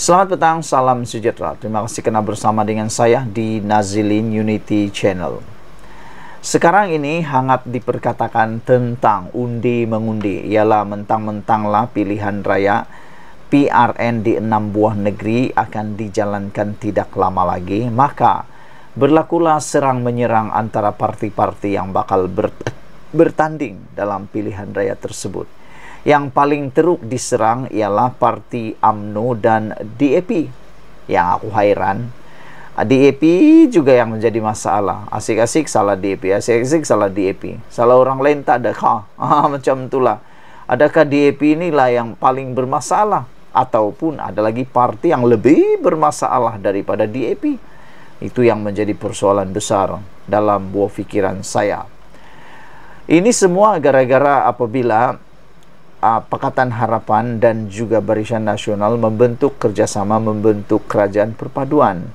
Selamat petang, salam sejahtera. Terima kasih kena bersama dengan saya di Nazilin Unity Channel. Sekarang ini hangat diperkatakan tentang undi mengundi ialah mentang-mentanglah pilihan raya PRN di enam buah negeri akan dijalankan tidak lama lagi maka berlakulah serang menyerang antara parti-parti yang bakal ber bertanding dalam pilihan raya tersebut yang paling teruk diserang ialah parti AMNO dan DAP yang aku hairan ah, DAP juga yang menjadi masalah asik-asik salah DAP asik-asik salah DAP salah orang lain tak ada kah macam itulah adakah DAP inilah yang paling bermasalah ataupun ada lagi parti yang lebih bermasalah daripada DAP itu yang menjadi persoalan besar dalam buah fikiran saya ini semua gara-gara apabila uh, Pakatan Harapan dan juga Barisan Nasional membentuk kerjasama membentuk kerajaan perpaduan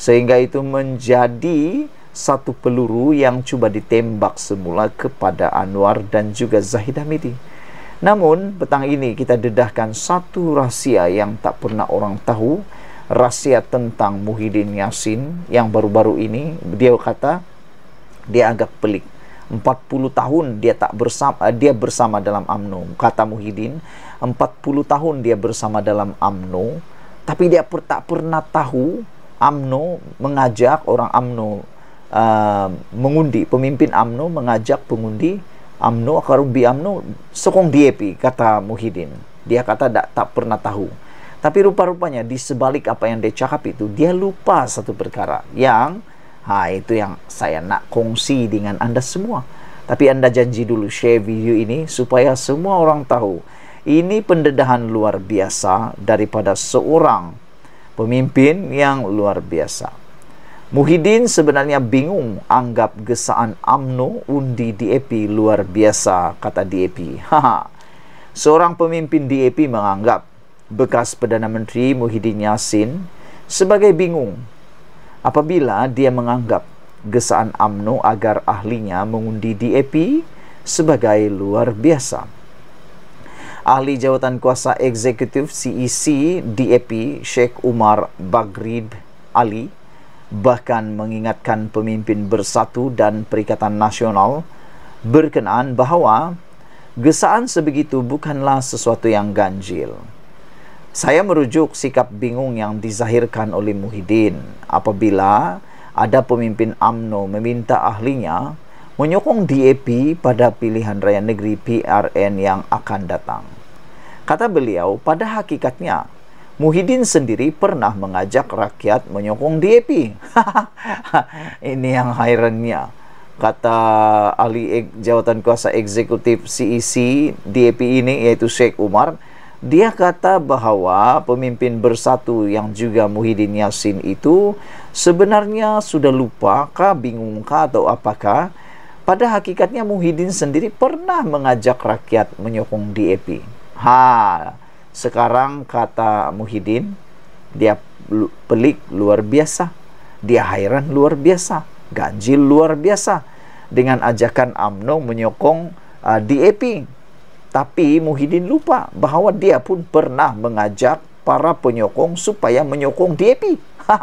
sehingga itu menjadi satu peluru yang cuba ditembak semula kepada Anwar dan juga Zahid Hamidi. Namun petang ini kita dedahkan satu rahsia yang tak pernah orang tahu, rahsia tentang Muhyiddin Yassin yang baru-baru ini dia kata dia agak pelik. 40 tahun dia tak bersama eh, dia bersama dalam AMNO kata Muhyiddin 40 tahun dia bersama dalam AMNO tapi dia per, tak pernah tahu AMNO mengajak orang AMNO uh, eh, mengundi pemimpin AMNO mengajak pengundi AMNO akarubi AMNO sokong DAP kata Muhyiddin dia kata tak, tak pernah tahu tapi rupa-rupanya di sebalik apa yang dia cakap itu dia lupa satu perkara yang Ha, itu yang saya nak kongsi dengan anda semua. Tapi anda janji dulu share video ini supaya semua orang tahu. Ini pendedahan luar biasa daripada seorang pemimpin yang luar biasa. Muhyiddin sebenarnya bingung anggap gesaan AMNO undi DAP luar biasa kata DAP. Ha, ha. Seorang pemimpin DAP menganggap bekas Perdana Menteri Muhyiddin Yassin sebagai bingung apabila dia menganggap gesaan UMNO agar ahlinya mengundi DAP sebagai luar biasa. Ahli jawatan kuasa eksekutif CEC DAP Sheikh Umar Bagrid Ali bahkan mengingatkan pemimpin bersatu dan perikatan nasional berkenaan bahawa gesaan sebegitu bukanlah sesuatu yang ganjil. Saya merujuk sikap bingung yang dizahirkan oleh Muhyiddin apabila ada pemimpin AMNO meminta ahlinya menyokong DAP pada pilihan raya negeri PRN yang akan datang. Kata beliau, pada hakikatnya, Muhyiddin sendiri pernah mengajak rakyat menyokong DAP. Ini yang hairannya. Kata ahli jawatan kuasa eksekutif CEC DAP ini, yaitu Sheikh Umar, dia kata bahawa pemimpin bersatu yang juga Muhyiddin Yassin itu sebenarnya sudah lupakah, bingungkah atau apakah pada hakikatnya Muhyiddin sendiri pernah mengajak rakyat menyokong DAP ha, sekarang kata Muhyiddin dia pelik luar biasa dia hairan luar biasa ganjil luar biasa dengan ajakan AMNO menyokong uh, DAP tapi Muhyiddin lupa bahawa dia pun pernah mengajak para penyokong supaya menyokong DAP.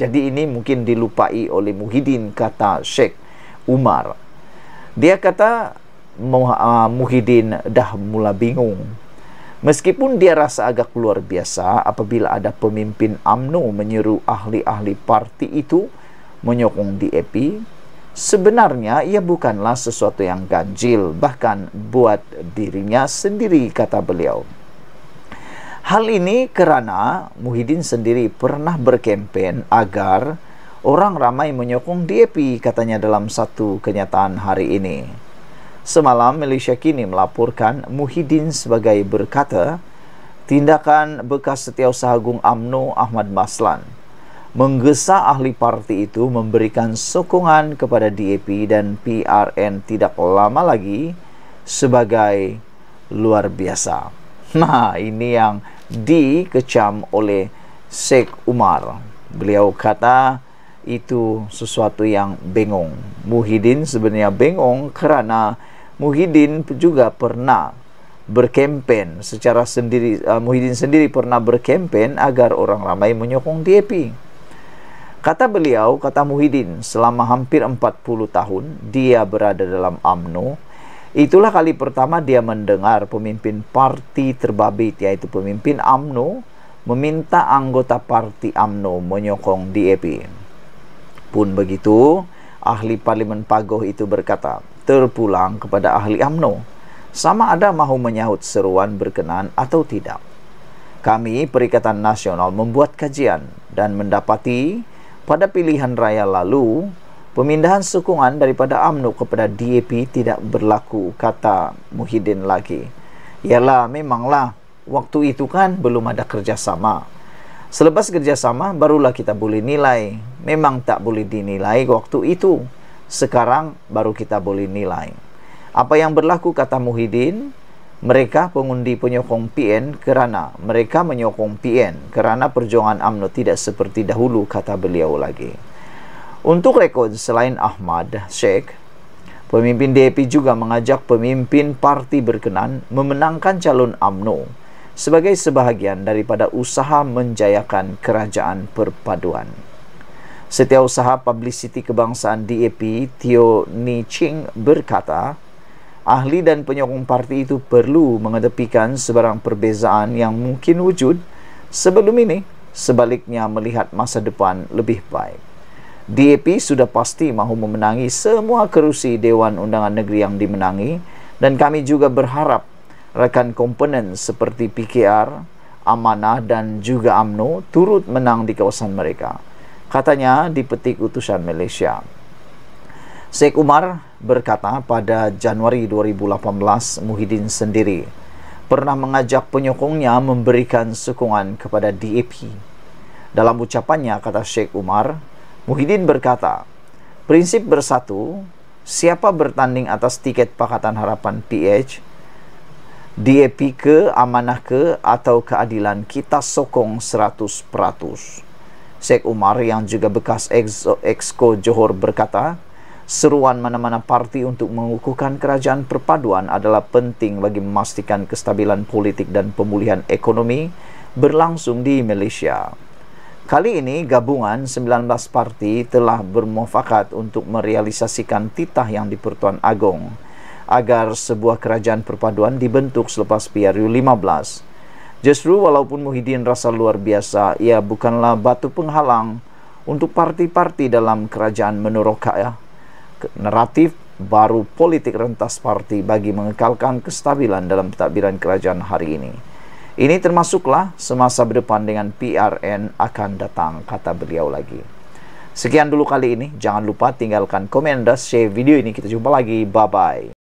Jadi ini mungkin dilupai oleh Muhyiddin kata Sheikh Umar. Dia kata ah, Muhyiddin dah mula bingung. Meskipun dia rasa agak luar biasa apabila ada pemimpin AMNO menyeru ahli-ahli parti itu menyokong DAP, sebenarnya ia bukanlah sesuatu yang ganjil bahkan buat dirinya sendiri kata beliau hal ini kerana Muhyiddin sendiri pernah berkempen agar orang ramai menyokong DAP katanya dalam satu kenyataan hari ini semalam Malaysia kini melaporkan Muhyiddin sebagai berkata tindakan bekas setiausaha agung AMNO Ahmad Maslan menggesa ahli parti itu memberikan sokongan kepada DAP dan PRN tidak lama lagi sebagai luar biasa. Nah, ini yang dikecam oleh Sheikh Umar. Beliau kata itu sesuatu yang bengong. Muhyiddin sebenarnya bengong kerana Muhyiddin juga pernah berkempen secara sendiri uh, Muhyiddin sendiri pernah berkempen agar orang ramai menyokong DAP. Kata beliau, kata Muhyiddin, selama hampir 40 tahun dia berada dalam AMNO, itulah kali pertama dia mendengar pemimpin parti terbabit, yaitu pemimpin AMNO, meminta anggota parti AMNO menyokong DAP. Pun begitu, ahli Parlimen Pagoh itu berkata, terpulang kepada ahli AMNO, sama ada mahu menyahut seruan berkenan atau tidak. Kami, Perikatan Nasional, membuat kajian dan mendapati pada pilihan raya lalu, pemindahan sokongan daripada AMNO kepada DAP tidak berlaku, kata Muhyiddin lagi. Yalah memanglah waktu itu kan belum ada kerjasama. Selepas kerjasama, barulah kita boleh nilai. Memang tak boleh dinilai waktu itu. Sekarang baru kita boleh nilai. Apa yang berlaku kata Muhyiddin? mereka pengundi penyokong PN kerana mereka menyokong PN kerana perjuangan UMNO tidak seperti dahulu kata beliau lagi untuk rekod selain Ahmad Sheikh pemimpin DAP juga mengajak pemimpin parti berkenan memenangkan calon UMNO sebagai sebahagian daripada usaha menjayakan kerajaan perpaduan setiausaha publicity kebangsaan DAP Tio Ni Ching berkata ahli dan penyokong parti itu perlu mengetepikan sebarang perbezaan yang mungkin wujud sebelum ini sebaliknya melihat masa depan lebih baik. DAP sudah pasti mahu memenangi semua kerusi Dewan Undangan Negeri yang dimenangi dan kami juga berharap rekan komponen seperti PKR, Amanah dan juga AMNO turut menang di kawasan mereka. Katanya di petik utusan Malaysia. Sheikh Umar berkata pada Januari 2018 Muhyiddin sendiri pernah mengajak penyokongnya memberikan sokongan kepada DAP. Dalam ucapannya kata Sheikh Umar, Muhyiddin berkata, prinsip bersatu, siapa bertanding atas tiket Pakatan Harapan PH, DAP ke amanah ke atau keadilan kita sokong 100 peratus. Sheikh Umar yang juga bekas exco Johor berkata, Seruan mana-mana parti untuk mengukuhkan kerajaan perpaduan adalah penting bagi memastikan kestabilan politik dan pemulihan ekonomi berlangsung di Malaysia. Kali ini gabungan 19 parti telah bermufakat untuk merealisasikan titah yang di-Pertuan Agong agar sebuah kerajaan perpaduan dibentuk selepas PRU 15. Justru walaupun Muhyiddin rasa luar biasa, ia bukanlah batu penghalang untuk parti-parti dalam kerajaan menurut Kaya naratif baru politik rentas parti bagi mengekalkan kestabilan dalam pentadbiran kerajaan hari ini. Ini termasuklah semasa berdepan dengan PRN akan datang, kata beliau lagi. Sekian dulu kali ini. Jangan lupa tinggalkan komen dan share video ini. Kita jumpa lagi. Bye-bye.